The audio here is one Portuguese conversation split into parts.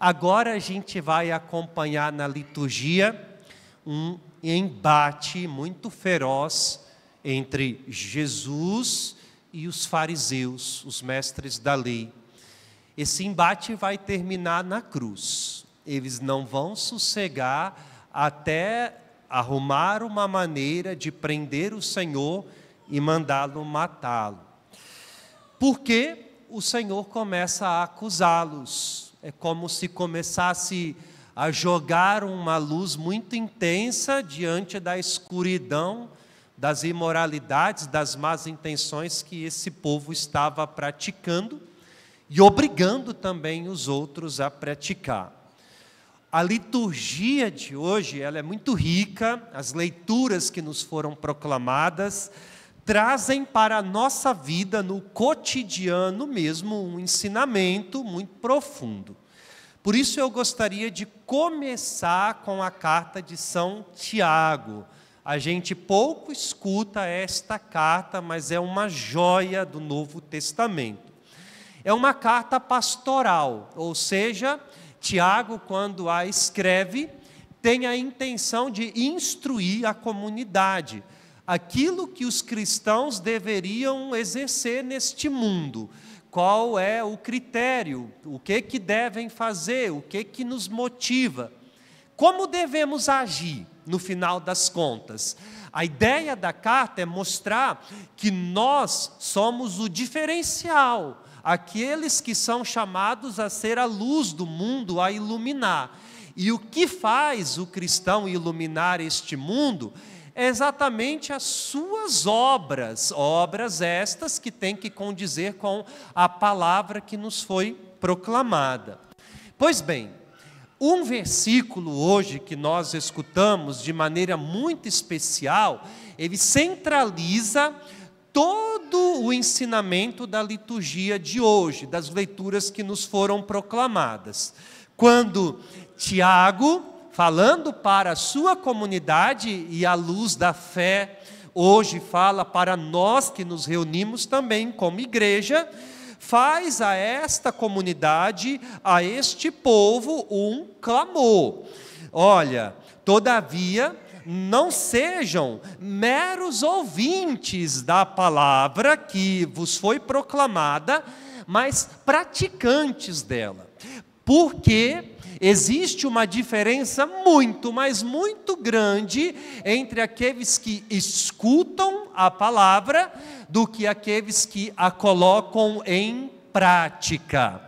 Agora a gente vai acompanhar na liturgia um embate muito feroz entre Jesus e os fariseus, os mestres da lei. Esse embate vai terminar na cruz. Eles não vão sossegar até arrumar uma maneira de prender o Senhor e mandá-lo matá-lo. Porque o Senhor começa a acusá-los é como se começasse a jogar uma luz muito intensa diante da escuridão, das imoralidades, das más intenções que esse povo estava praticando e obrigando também os outros a praticar. A liturgia de hoje, ela é muito rica, as leituras que nos foram proclamadas, trazem para a nossa vida, no cotidiano mesmo, um ensinamento muito profundo. Por isso eu gostaria de começar com a carta de São Tiago. A gente pouco escuta esta carta, mas é uma joia do Novo Testamento. É uma carta pastoral, ou seja, Tiago, quando a escreve, tem a intenção de instruir a comunidade aquilo que os cristãos deveriam exercer neste mundo. Qual é o critério? O que que devem fazer? O que que nos motiva? Como devemos agir no final das contas? A ideia da carta é mostrar que nós somos o diferencial, aqueles que são chamados a ser a luz do mundo, a iluminar. E o que faz o cristão iluminar este mundo é exatamente as suas obras, obras estas que têm que condizer com a palavra que nos foi proclamada. Pois bem, um versículo hoje que nós escutamos de maneira muito especial, ele centraliza todo o ensinamento da liturgia de hoje, das leituras que nos foram proclamadas. Quando Tiago, falando para a sua comunidade e à luz da fé, hoje fala para nós que nos reunimos também como igreja, faz a esta comunidade, a este povo, um clamor. Olha, todavia, não sejam meros ouvintes da palavra que vos foi proclamada, mas praticantes dela. Porque Existe uma diferença muito, mas muito grande entre aqueles que escutam a palavra do que aqueles que a colocam em prática.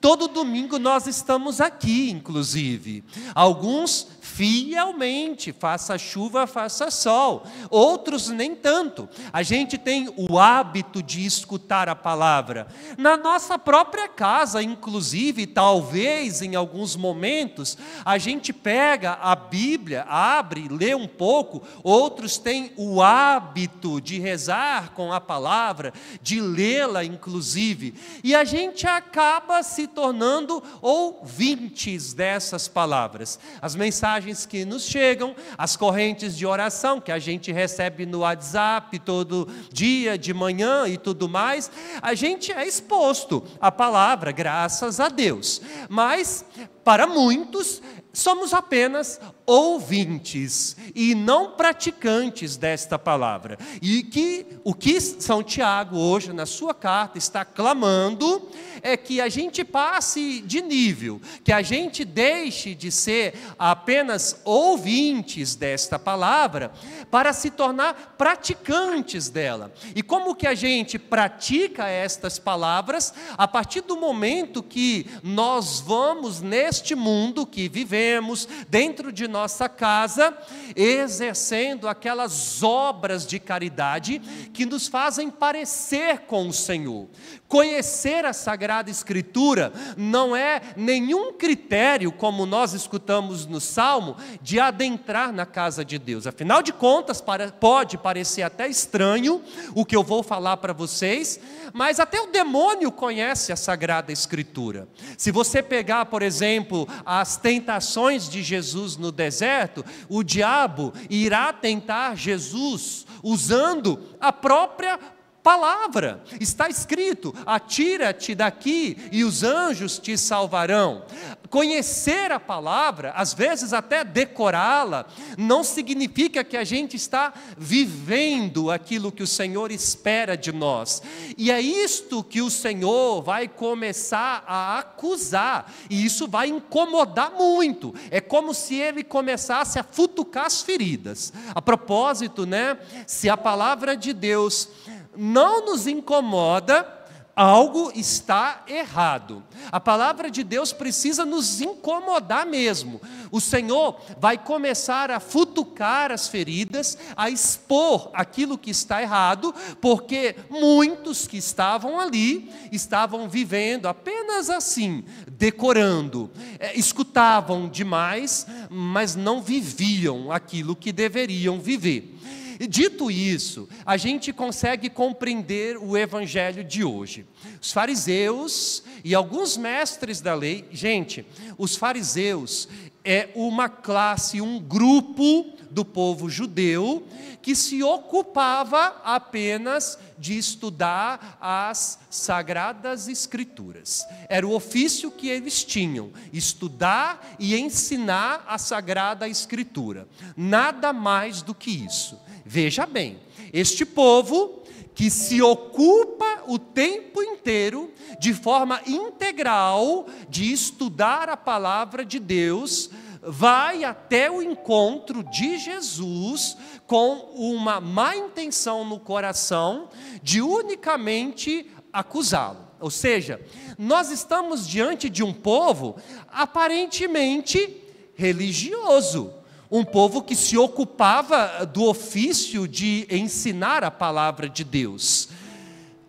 Todo domingo nós estamos aqui, inclusive. Alguns fielmente, faça chuva, faça sol. Outros nem tanto. A gente tem o hábito de escutar a palavra. Na nossa própria casa, inclusive, talvez em alguns momentos, a gente pega a Bíblia, abre, lê um pouco. Outros têm o hábito de rezar com a palavra, de lê-la, inclusive. E a gente acaba se tornando ouvintes dessas palavras. As mensagens mensagens que nos chegam, as correntes de oração que a gente recebe no WhatsApp todo dia, de manhã e tudo mais, a gente é exposto à palavra, graças a Deus. Mas para muitos, somos apenas ouvintes e não praticantes desta palavra. E que o que São Tiago hoje na sua carta está clamando é que a gente passe de nível, que a gente deixe de ser apenas ouvintes desta palavra para se tornar praticantes dela. E como que a gente pratica estas palavras? A partir do momento que nós vamos nesse deste mundo que vivemos, dentro de nossa casa, exercendo aquelas obras de caridade que nos fazem parecer com o Senhor. Conhecer a Sagrada Escritura não é nenhum critério, como nós escutamos no Salmo, de adentrar na casa de Deus. Afinal de contas, pode parecer até estranho o que eu vou falar para vocês, mas até o demônio conhece a Sagrada Escritura. Se você pegar, por exemplo, as tentações de Jesus no deserto, o diabo irá tentar Jesus usando a própria palavra. Está escrito: atira-te daqui e os anjos te salvarão. Conhecer a palavra, às vezes até decorá-la, não significa que a gente está vivendo aquilo que o Senhor espera de nós. E é isto que o Senhor vai começar a acusar, e isso vai incomodar muito. É como se ele começasse a futucar as feridas. A propósito, né? Se a palavra de Deus não nos incomoda, algo está errado. A palavra de Deus precisa nos incomodar mesmo. O Senhor vai começar a futucar as feridas, a expor aquilo que está errado, porque muitos que estavam ali estavam vivendo apenas assim, decorando, é, escutavam demais, mas não viviam aquilo que deveriam viver. E dito isso, a gente consegue compreender o evangelho de hoje. Os fariseus e alguns mestres da lei, gente, os fariseus é uma classe, um grupo do povo judeu que se ocupava apenas de estudar as sagradas escrituras. Era o ofício que eles tinham, estudar e ensinar a sagrada escritura. Nada mais do que isso. Veja bem, este povo que se ocupa o tempo inteiro, de forma integral, de estudar a palavra de Deus, vai até o encontro de Jesus com uma má intenção no coração de unicamente acusá-lo. Ou seja, nós estamos diante de um povo aparentemente religioso um povo que se ocupava do ofício de ensinar a palavra de Deus.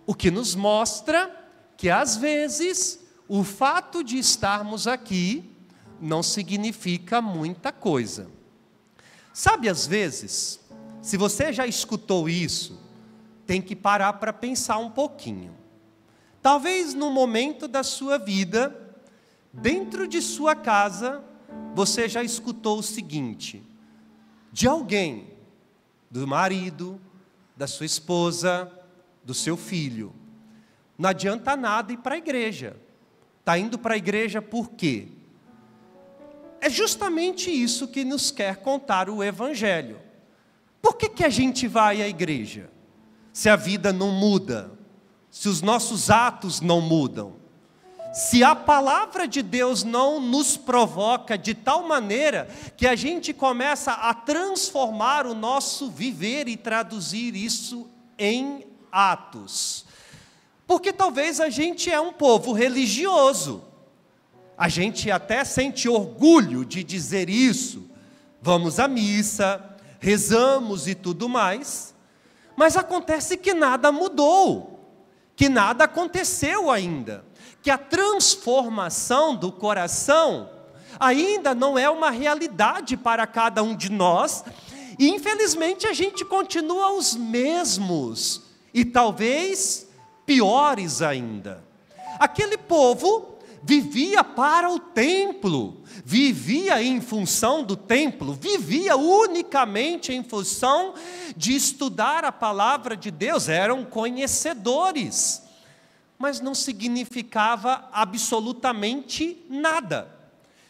O que nos mostra que, às vezes, o fato de estarmos aqui não significa muita coisa. Sabe, às vezes, se você já escutou isso, tem que parar para pensar um pouquinho. Talvez no momento da sua vida, dentro de sua casa, você já escutou o seguinte: de alguém, do marido, da sua esposa, do seu filho. Não adianta nada ir para a igreja. Está indo para a igreja por quê? É justamente isso que nos quer contar o Evangelho. Por que, que a gente vai à igreja? Se a vida não muda, se os nossos atos não mudam, se a palavra de Deus não nos provoca de tal maneira que a gente começa a transformar o nosso viver e traduzir isso em atos. Porque talvez a gente é um povo religioso. A gente até sente orgulho de dizer isso. Vamos à missa, rezamos e tudo mais. Mas acontece que nada mudou, que nada aconteceu ainda que a transformação do coração ainda não é uma realidade para cada um de nós, e infelizmente a gente continua os mesmos e talvez piores ainda. Aquele povo vivia para o templo, vivia em função do templo, vivia unicamente em função de estudar a palavra de Deus, eram conhecedores mas não significava absolutamente nada.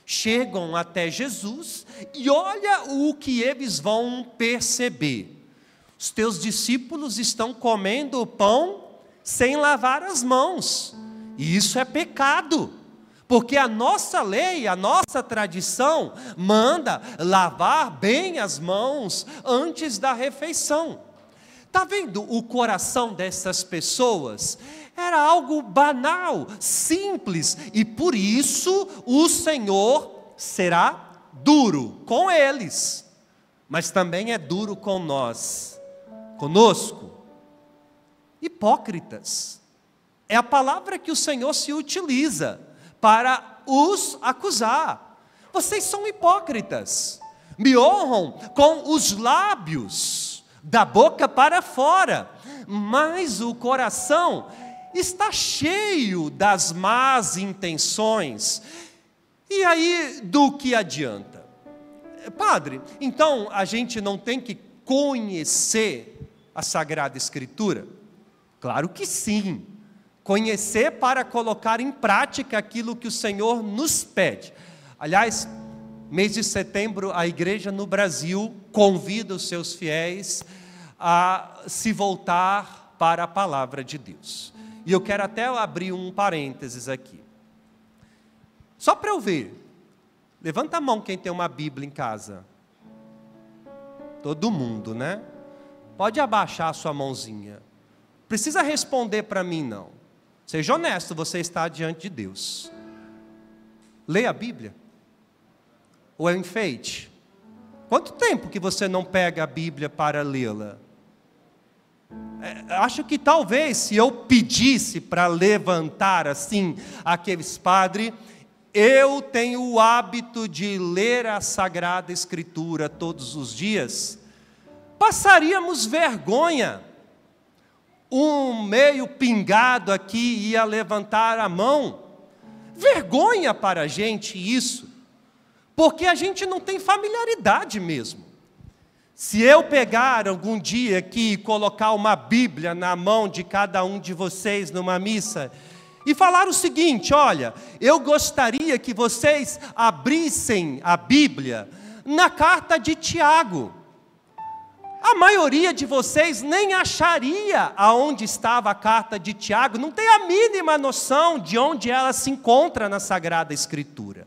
Chegam até Jesus e olha o que eles vão perceber. Os teus discípulos estão comendo o pão sem lavar as mãos. E isso é pecado. Porque a nossa lei, a nossa tradição manda lavar bem as mãos antes da refeição. Está vendo o coração dessas pessoas? Era algo banal, simples, e por isso o Senhor será duro com eles, mas também é duro com nós, conosco. Hipócritas é a palavra que o Senhor se utiliza para os acusar. Vocês são hipócritas, me honram com os lábios da boca para fora, mas o coração está cheio das más intenções. E aí, do que adianta? Padre, então a gente não tem que conhecer a Sagrada Escritura? Claro que sim. Conhecer para colocar em prática aquilo que o Senhor nos pede. Aliás, mês de setembro, a igreja no Brasil convida os seus fiéis a se voltar para a palavra de Deus. E eu quero até abrir um parênteses aqui. Só para eu ver. Levanta a mão quem tem uma Bíblia em casa. Todo mundo, né? Pode abaixar a sua mãozinha. Precisa responder para mim, não. Seja honesto, você está diante de Deus. Leia a Bíblia. Ou é um enfeite? Quanto tempo que você não pega a Bíblia para lê-la? É, acho que talvez se eu pedisse para levantar assim aqueles padre, eu tenho o hábito de ler a Sagrada Escritura todos os dias, passaríamos vergonha. Um meio pingado aqui ia levantar a mão. Vergonha para a gente isso. Porque a gente não tem familiaridade mesmo. Se eu pegar algum dia aqui e colocar uma Bíblia na mão de cada um de vocês numa missa e falar o seguinte: olha, eu gostaria que vocês abrissem a Bíblia na carta de Tiago. A maioria de vocês nem acharia aonde estava a carta de Tiago, não tem a mínima noção de onde ela se encontra na Sagrada Escritura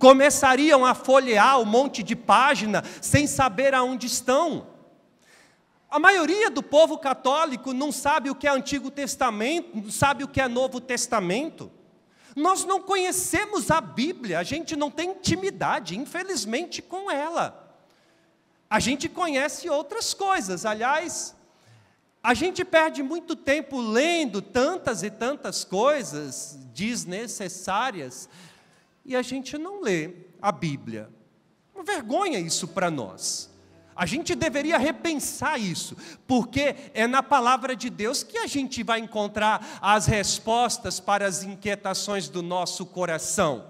começariam a folhear um monte de página sem saber aonde estão. A maioria do povo católico não sabe o que é Antigo Testamento, não sabe o que é Novo Testamento. Nós não conhecemos a Bíblia, a gente não tem intimidade, infelizmente, com ela. A gente conhece outras coisas, aliás, a gente perde muito tempo lendo tantas e tantas coisas desnecessárias e a gente não lê a Bíblia. Uma vergonha isso para nós. A gente deveria repensar isso, porque é na palavra de Deus que a gente vai encontrar as respostas para as inquietações do nosso coração.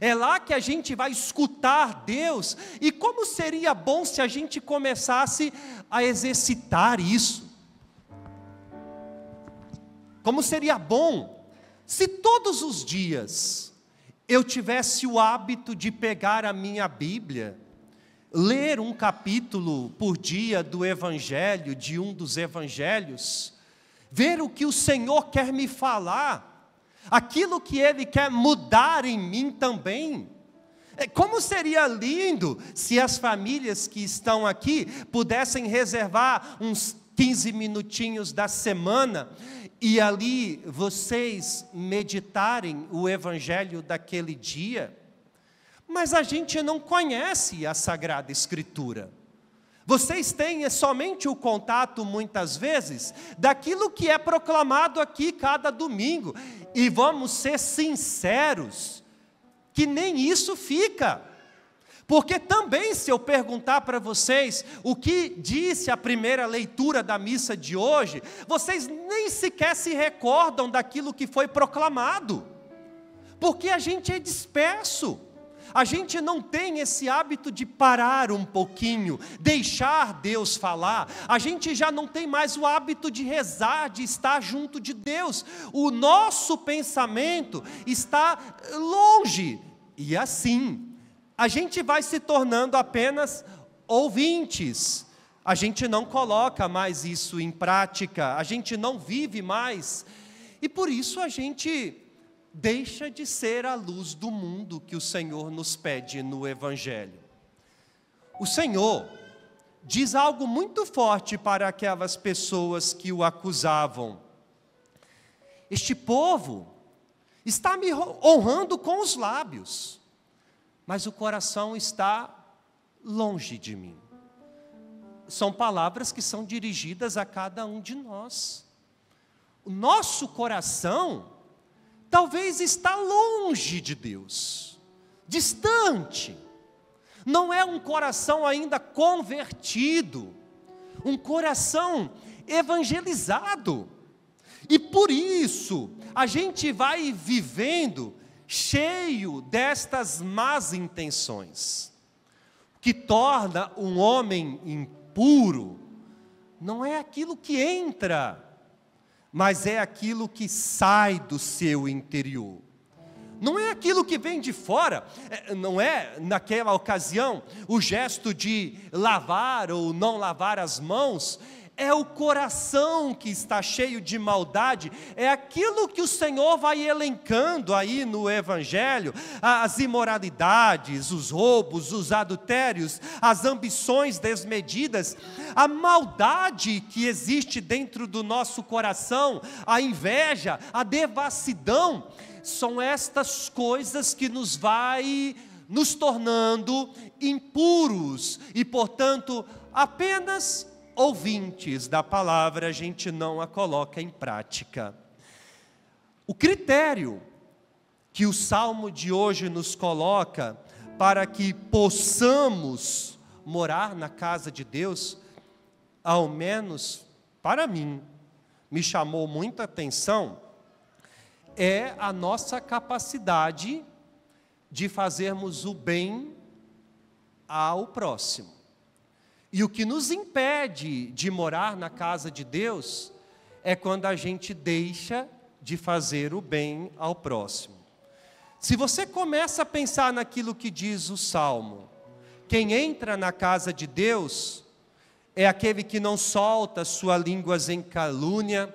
É lá que a gente vai escutar Deus, e como seria bom se a gente começasse a exercitar isso. Como seria bom se todos os dias eu tivesse o hábito de pegar a minha Bíblia, ler um capítulo por dia do Evangelho, de um dos Evangelhos, ver o que o Senhor quer me falar, aquilo que Ele quer mudar em mim também. É, como seria lindo se as famílias que estão aqui pudessem reservar uns 15 minutinhos da semana e ali vocês meditarem o evangelho daquele dia, mas a gente não conhece a Sagrada Escritura. Vocês têm é somente o contato, muitas vezes, daquilo que é proclamado aqui cada domingo. E vamos ser sinceros, que nem isso fica. Porque também, se eu perguntar para vocês o que disse a primeira leitura da missa de hoje, vocês nem sequer se recordam daquilo que foi proclamado, porque a gente é disperso. A gente não tem esse hábito de parar um pouquinho, deixar Deus falar. A gente já não tem mais o hábito de rezar, de estar junto de Deus. O nosso pensamento está longe. E assim, a gente vai se tornando apenas ouvintes. A gente não coloca mais isso em prática, a gente não vive mais. E por isso a gente deixa de ser a luz do mundo que o Senhor nos pede no Evangelho. O Senhor diz algo muito forte para aquelas pessoas que o acusavam. Este povo está me honrando com os lábios, mas o coração está longe de mim. São palavras que são dirigidas a cada um de nós. O nosso coração talvez está longe de Deus, distante. Não é um coração ainda convertido, um coração evangelizado. E por isso, a gente vai vivendo cheio destas más intenções, que torna um homem impuro, não é aquilo que entra, mas é aquilo que sai do seu interior. Não é aquilo que vem de fora, é, não é naquela ocasião o gesto de lavar ou não lavar as mãos, é o coração que está cheio de maldade, é aquilo que o Senhor vai elencando aí no Evangelho: as imoralidades, os roubos, os adultérios, as ambições desmedidas, a maldade que existe dentro do nosso coração, a inveja, a devassidão. São estas coisas que nos vai nos tornando impuros e, portanto, apenas ouvintes da palavra, a gente não a coloca em prática. O critério que o salmo de hoje nos coloca para que possamos morar na casa de Deus, ao menos para mim, me chamou muita atenção, é a nossa capacidade de fazermos o bem ao próximo. E o que nos impede de morar na casa de Deus é quando a gente deixa de fazer o bem ao próximo. Se você começa a pensar naquilo que diz o salmo, quem entra na casa de Deus é aquele que não solta sua língua em calúnia,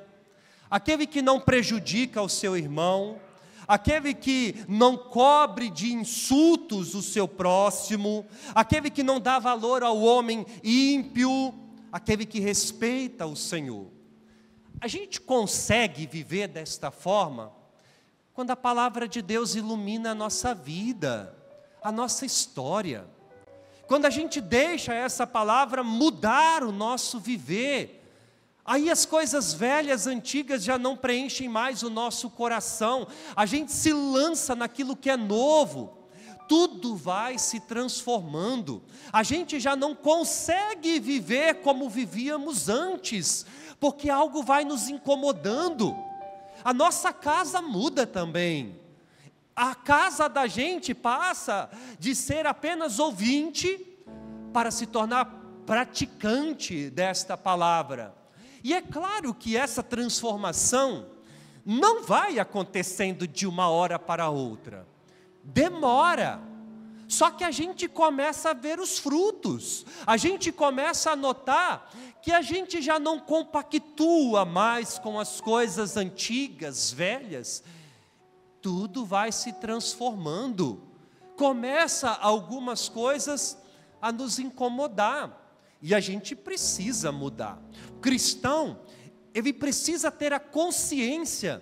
aquele que não prejudica o seu irmão, aquele que não cobre de insultos o seu próximo, aquele que não dá valor ao homem ímpio, aquele que respeita o Senhor. A gente consegue viver desta forma quando a palavra de Deus ilumina a nossa vida, a nossa história. Quando a gente deixa essa palavra mudar o nosso viver, Aí as coisas velhas, antigas já não preenchem mais o nosso coração, a gente se lança naquilo que é novo, tudo vai se transformando, a gente já não consegue viver como vivíamos antes, porque algo vai nos incomodando, a nossa casa muda também. A casa da gente passa de ser apenas ouvinte para se tornar praticante desta palavra. E é claro que essa transformação não vai acontecendo de uma hora para outra. Demora. Só que a gente começa a ver os frutos, a gente começa a notar que a gente já não compactua mais com as coisas antigas, velhas, tudo vai se transformando. Começa algumas coisas a nos incomodar. E a gente precisa mudar. O cristão, ele precisa ter a consciência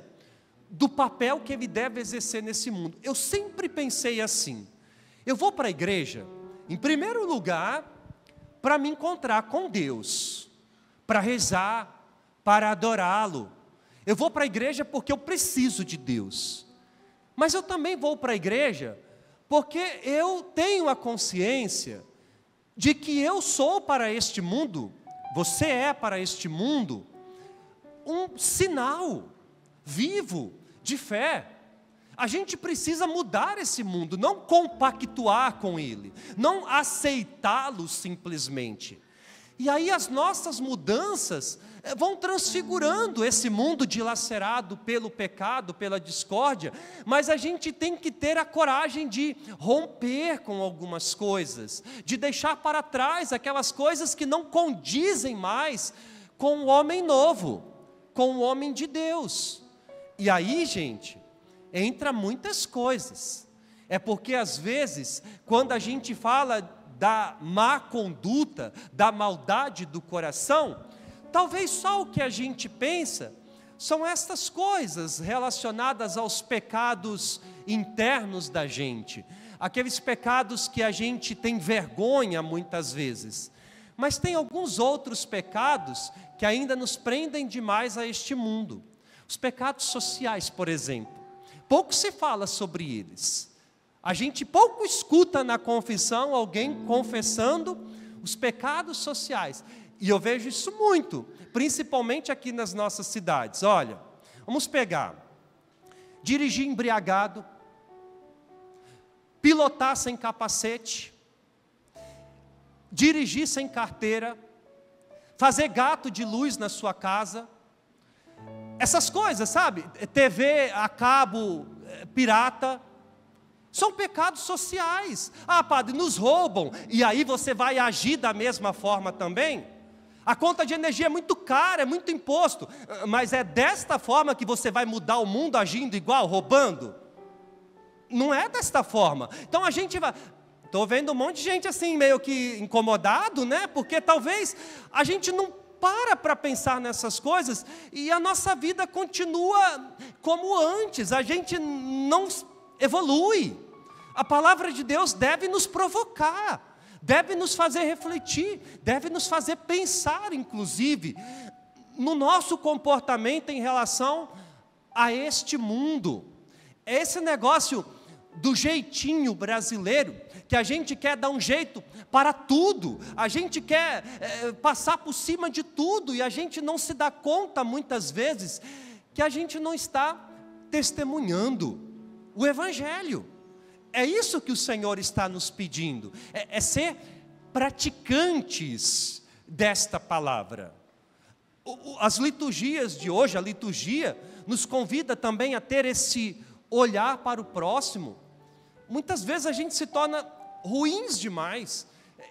do papel que ele deve exercer nesse mundo. Eu sempre pensei assim: eu vou para a igreja, em primeiro lugar, para me encontrar com Deus, para rezar, para adorá-lo. Eu vou para a igreja porque eu preciso de Deus. Mas eu também vou para a igreja porque eu tenho a consciência de que eu sou para este mundo, você é para este mundo, um sinal vivo de fé. A gente precisa mudar esse mundo, não compactuar com ele, não aceitá-lo simplesmente. E aí as nossas mudanças vão transfigurando esse mundo dilacerado pelo pecado, pela discórdia, mas a gente tem que ter a coragem de romper com algumas coisas, de deixar para trás aquelas coisas que não condizem mais com o homem novo, com o homem de Deus. E aí, gente, entra muitas coisas. É porque às vezes, quando a gente fala da má conduta, da maldade do coração, Talvez só o que a gente pensa são estas coisas relacionadas aos pecados internos da gente, aqueles pecados que a gente tem vergonha muitas vezes. Mas tem alguns outros pecados que ainda nos prendem demais a este mundo. Os pecados sociais, por exemplo. Pouco se fala sobre eles. A gente pouco escuta na confissão alguém confessando os pecados sociais. E eu vejo isso muito, principalmente aqui nas nossas cidades. Olha, vamos pegar: dirigir embriagado, pilotar sem capacete, dirigir sem carteira, fazer gato de luz na sua casa, essas coisas, sabe? TV a cabo eh, pirata. São pecados sociais. Ah, padre, nos roubam. E aí você vai agir da mesma forma também? A conta de energia é muito cara, é muito imposto, mas é desta forma que você vai mudar o mundo agindo igual, roubando? Não é desta forma. Então a gente vai. Estou vendo um monte de gente assim, meio que incomodado, né? Porque talvez a gente não para para pensar nessas coisas e a nossa vida continua como antes, a gente não evolui. A palavra de Deus deve nos provocar deve nos fazer refletir, deve nos fazer pensar, inclusive, no nosso comportamento em relação a este mundo. Esse negócio do jeitinho brasileiro, que a gente quer dar um jeito para tudo, a gente quer é, passar por cima de tudo e a gente não se dá conta muitas vezes que a gente não está testemunhando o Evangelho. É isso que o Senhor está nos pedindo, é, é ser praticantes desta palavra. O, o, as liturgias de hoje, a liturgia, nos convida também a ter esse olhar para o próximo. Muitas vezes a gente se torna ruins demais.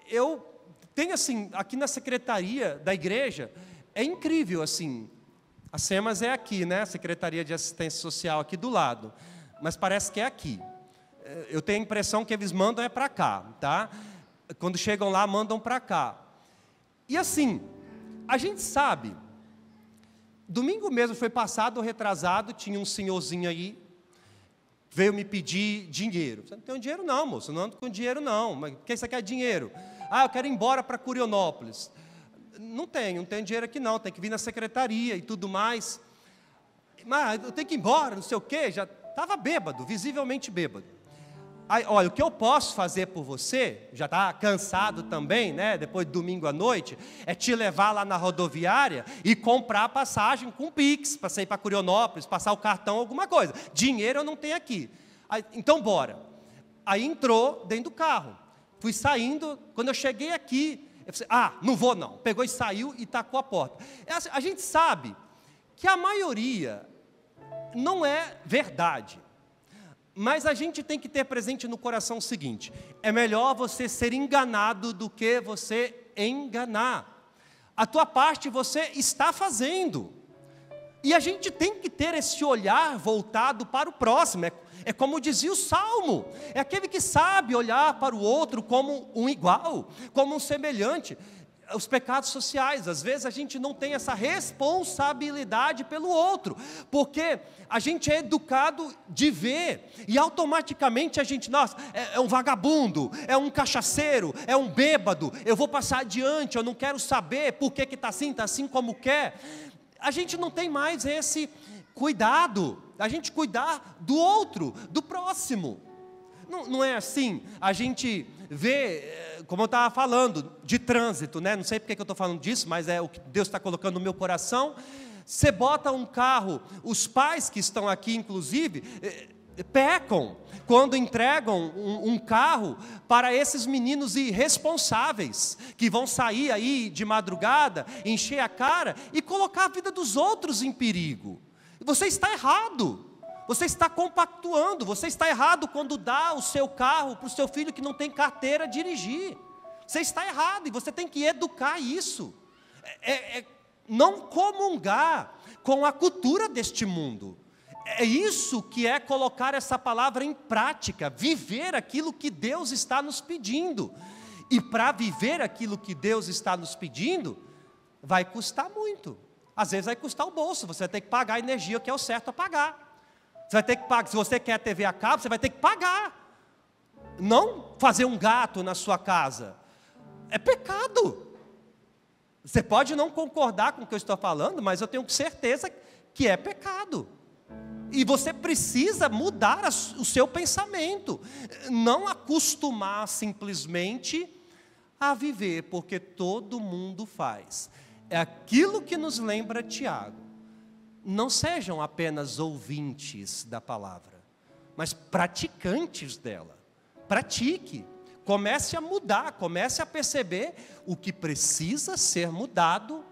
Eu tenho assim, aqui na secretaria da igreja, é incrível assim. A SEMAS é aqui, né? A Secretaria de Assistência Social aqui do lado. Mas parece que é aqui eu tenho a impressão que eles mandam é para cá, tá? Quando chegam lá, mandam para cá. E assim, a gente sabe. Domingo mesmo foi passado, retrasado, tinha um senhorzinho aí, veio me pedir dinheiro. Você não tem um dinheiro não, moço, eu não ando com dinheiro não. Mas o que você quer dinheiro? Ah, eu quero ir embora para Curionópolis. Não tenho, não tenho dinheiro aqui não, tem que vir na secretaria e tudo mais. Mas eu tenho que ir embora, não sei o quê, já estava bêbado, visivelmente bêbado. Aí, olha, o que eu posso fazer por você, já está cansado também, né? Depois de domingo à noite, é te levar lá na rodoviária e comprar passagem com Pix, para sair para Curionópolis, passar o cartão, alguma coisa. Dinheiro eu não tenho aqui. Aí, então, bora. Aí entrou dentro do carro. Fui saindo, quando eu cheguei aqui, eu falei, ah, não vou não. Pegou e saiu e tacou a porta. É assim, a gente sabe que a maioria não é verdade. Mas a gente tem que ter presente no coração o seguinte: é melhor você ser enganado do que você enganar. A tua parte você está fazendo. E a gente tem que ter esse olhar voltado para o próximo. É, é como dizia o Salmo: é aquele que sabe olhar para o outro como um igual, como um semelhante os pecados sociais. Às vezes a gente não tem essa responsabilidade pelo outro, porque a gente é educado de ver e automaticamente a gente, nossa, é, é um vagabundo, é um cachaceiro, é um bêbado. Eu vou passar adiante, eu não quero saber por que está assim, está assim como quer. A gente não tem mais esse cuidado, a gente cuidar do outro, do próximo. Não, não é assim. A gente vê, eh, como eu estava falando, de trânsito, né? Não sei porque que eu estou falando disso, mas é o que Deus está colocando no meu coração. Você bota um carro, os pais que estão aqui, inclusive, eh, pecam quando entregam um, um, carro para esses meninos irresponsáveis que vão sair aí de madrugada, encher a cara e colocar a vida dos outros em perigo. Você está errado. Você está compactuando, você está errado quando dá o seu carro para o seu filho que não tem carteira dirigir. Você está errado e você tem que educar isso. É, é, é, não comungar com a cultura deste mundo. É isso que é colocar essa palavra em prática, viver aquilo que Deus está nos pedindo. E para viver aquilo que Deus está nos pedindo, vai custar muito. Às vezes vai custar o bolso, você vai ter que pagar a energia que é o certo a pagar. Você vai ter que pagar. Se você quer TV a cabo, você vai ter que pagar. Não fazer um gato na sua casa. É pecado. Você pode não concordar com o que eu estou falando, mas eu tenho certeza que é pecado. E você precisa mudar o seu pensamento. Não acostumar simplesmente a viver, porque todo mundo faz. É aquilo que nos lembra Tiago não sejam apenas ouvintes da palavra, mas praticantes dela. Pratique, comece a mudar, comece a perceber o que precisa ser mudado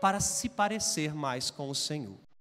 para se parecer mais com o Senhor.